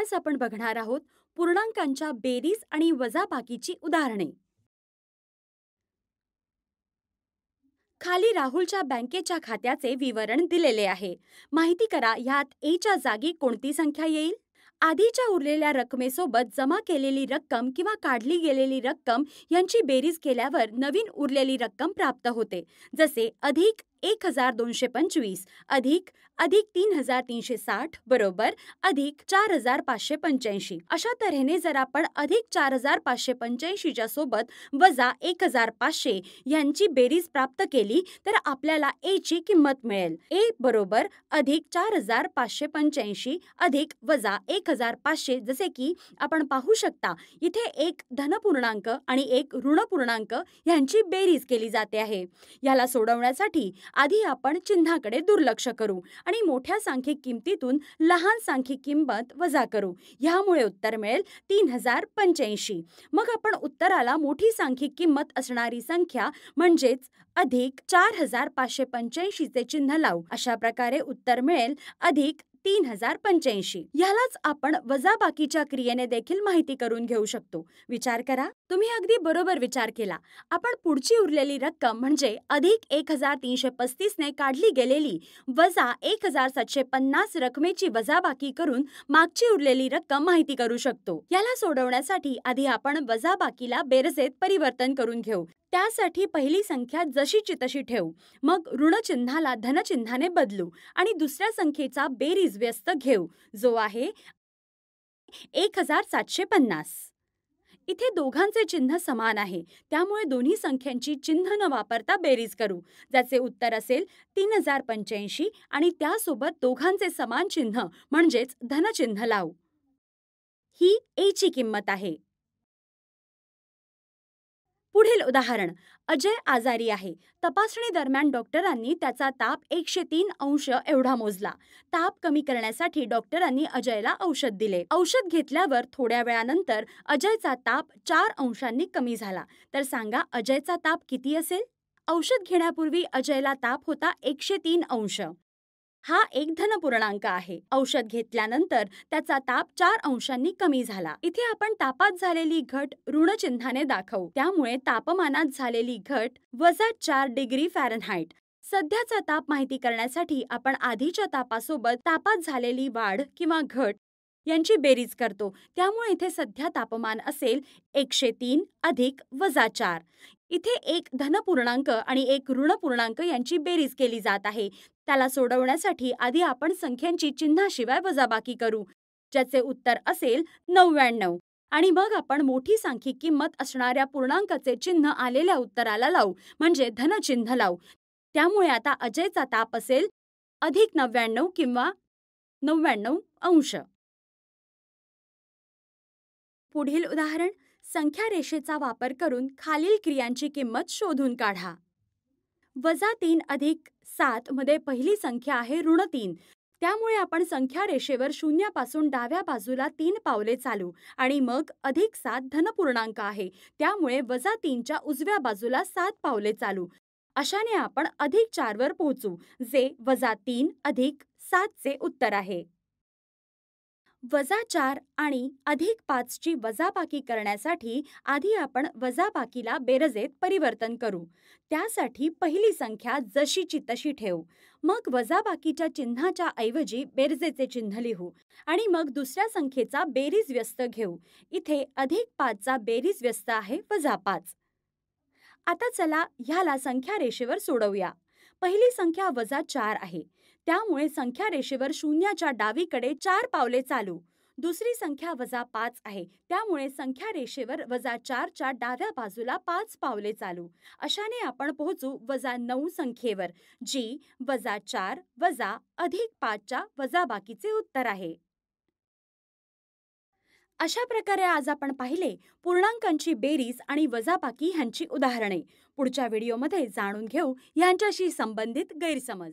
आज आपण बघणार आहोत पूर्णांकांच्या बेरीज आणि वजाबाकीची उदाहरणे खाली राहुलच्या बँकेच्या खात्याचे विवरण दिलेले आहे माहिती करा यात ए च्या जागी कोणती संख्या येईल आधीच्या उरलेल्या रकमेसोबत जमा केलेली रक्कम किंवा काढली गेलेली रक्कम यांची बेरीज केल्यावर नवीन उरलेली रक्कम प्राप्त होते जसे अधिक एक हजार दोनशे पंचवीस अधिक अधिक तीन हजार तीनशे साठ बरोबर अधिक चार हजार पाचशे पंच्याऐंशी अशा तऱ्हेने जर आपण अधिक चार हजार पाचशे पंच्याऐंशीच्या सोबत वजा एक हजार पाचशे यांची बेरीज प्राप्त केली तर आपल्याला ए ची किंमत मिळेल ए बरोबर अधिक चार हजार पाचशे पंच्याऐंशी अधिक वजा एक हजार पाचशे जसे की आपण पाहू शकता इथे एक धनपूर्णांक आणि एक ऋणपूर्णांक यांची बेरीज केली जाते आहे याला सोडवण्यासाठी आधी आपण चिन्हाकडे दुर्लक्ष करू आणि मोठ्या सांख्यिक किमतीतून लहान सांख्यिक किंमत वजा करू ह्यामुळे उत्तर मिळेल तीन हजार पंच्याऐंशी मग आपण उत्तराला मोठी सांख्यिक किंमत असणारी संख्या म्हणजेच अधिक चार हजार पाचशे पंच्याऐंशीचे चिन्ह लावू अशा प्रकारे उत्तर मिळेल अधिक तीन हजार पंच्याऐंशी यालाच आपण वजाबाकीच्या क्रियेने देखील माहिती करून घेऊ शकतो विचार करा तुम्ही अगदी बरोबर विचार केला आपण पुढची उरलेली रक्कम म्हणजे अधिक एक हजार तीनशे पस्तीस ने काढली गेलेली वजा एक हजार सातशे पन्नास रकमेची वजाबाकी करून मागची उरलेली रक्कम माहिती करू शकतो याला सोडवण्यासाठी आधी आपण वजाबाकीला बेरजेत परिवर्तन करून घेऊ त्यासाठी पहिली संख्या जशीची तशी ठेवू मग ऋणचिन्हाला धनचिन्हाने बदलू आणि दुसऱ्या संख्येचा बेरीज व्यस्त घेऊ जो आहे एक हजार सातशे पन्नास इथे दोघांचे चिन्ह समान आहे त्यामुळे दोन्ही संख्यांची चिन्ह न वापरता बेरीज करू ज्याचे उत्तर असेल तीन हजार पंच्याऐंशी आणि त्यासोबत दोघांचे समान चिन्ह म्हणजेच धनचिन्ह लावू ही ची किंमत आहे पुढील उदाहरण अजय आजारी आहे तपासणी दरम्यान डॉक्टरांनी त्याचा ताप एकशे तीन अंश एवढा मोजला ताप कमी करण्यासाठी डॉक्टरांनी अजयला औषध दिले औषध घेतल्यावर थोड्या वेळानंतर अजयचा ताप चार अंशांनी कमी झाला तर सांगा अजयचा ताप किती असेल औषध घेण्यापूर्वी अजयला ताप होता एकशे तीन अंश हा एक धन पूर्णांक आहे औषध घेतल्यानंतर त्याचा ताप चार अंशांनी कमी झाला इथे आपण तापात झालेली घट ऋण चिन्हाने दाखवू त्यामुळे तापमानात झालेली घट वजा चार डिग्री फॅरनहाईट सध्याचा ताप माहिती करण्यासाठी आपण आधीच्या तापासोबत तापात झालेली वाढ किंवा घट यांची बेरीज करतो त्यामुळे इथे सध्या तापमान असेल एकशे तीन अधिक वजा चार इथे एक धनपूर्णांक आणि एक ऋण पूर्णांक यांची बेरीज केली जात आहे त्याला सोडवण्यासाठी आधी आपण संख्यांची चिन्हाशिवाय वजाबाकी करू ज्याचे उत्तर असेल नव्याण्णव आणि मग आपण मोठी सांख्यिक किंमत असणाऱ्या पूर्णांकाचे चिन्ह आलेल्या उत्तराला लावू म्हणजे धनचिन्ह लावू त्यामुळे आता अजयचा ताप असेल अधिक नव्याण्णव किंवा नव्याण्णव अंश पुढील उदाहरण संख्या रेषेचा वापर करून खालील क्रियांची किंमत शोधून काढा वजा तीन अधिक सात मध्ये पहिली संख्या आहे ऋण तीन त्यामुळे आपण संख्या रेषेवर शून्यापासून डाव्या बाजूला तीन पावले चालू आणि मग अधिक सात धनपूर्णांक आहे त्यामुळे वजा तीनच्या उजव्या बाजूला सात पावले चालू अशाने आपण अधिक चारवर पोहोचू जे वजा तीन अधिक सातचे उत्तर आहे वजा चार आणि अधिक पाचची वजाबाकी करण्यासाठी आधी आपण वजाबाकीला बेरजेत परिवर्तन करू त्यासाठी पहिली संख्या जशीची तशी ठेवू मग वजाबाकीच्या चिन्हाच्या ऐवजी बेरजेचे चिन्ह लिहू आणि मग दुसऱ्या संख्येचा बेरीज व्यस्त घेऊ इथे अधिक पाचचा बेरीज व्यस्त आहे वजा पाच आता चला ह्याला संख्या रेषेवर सोडवूया पहिली संख्या वजा चार आहे त्यामुळे संख्या रेषेवर शून्याच्या डावीकडे चार पावले चालू दुसरी संख्या वजा पाच आहे त्यामुळे संख्या रेषेवर वजा चारच्या डाव्या बाजूला पाच पावले चालू अशाने आपण पोहोचू वजा नऊ संख्येवर जी वजा चार वजा अधिक पाचच्या वजाबाकीचे उत्तर आहे अशा प्रकारे आज आपण पाहिले पूर्णांकांची बेरीज आणि वजाबाकी ह्यांची उदाहरणे पुढच्या व्हिडिओमध्ये जाणून घेऊ ह्यांच्याशी संबंधित गैरसमज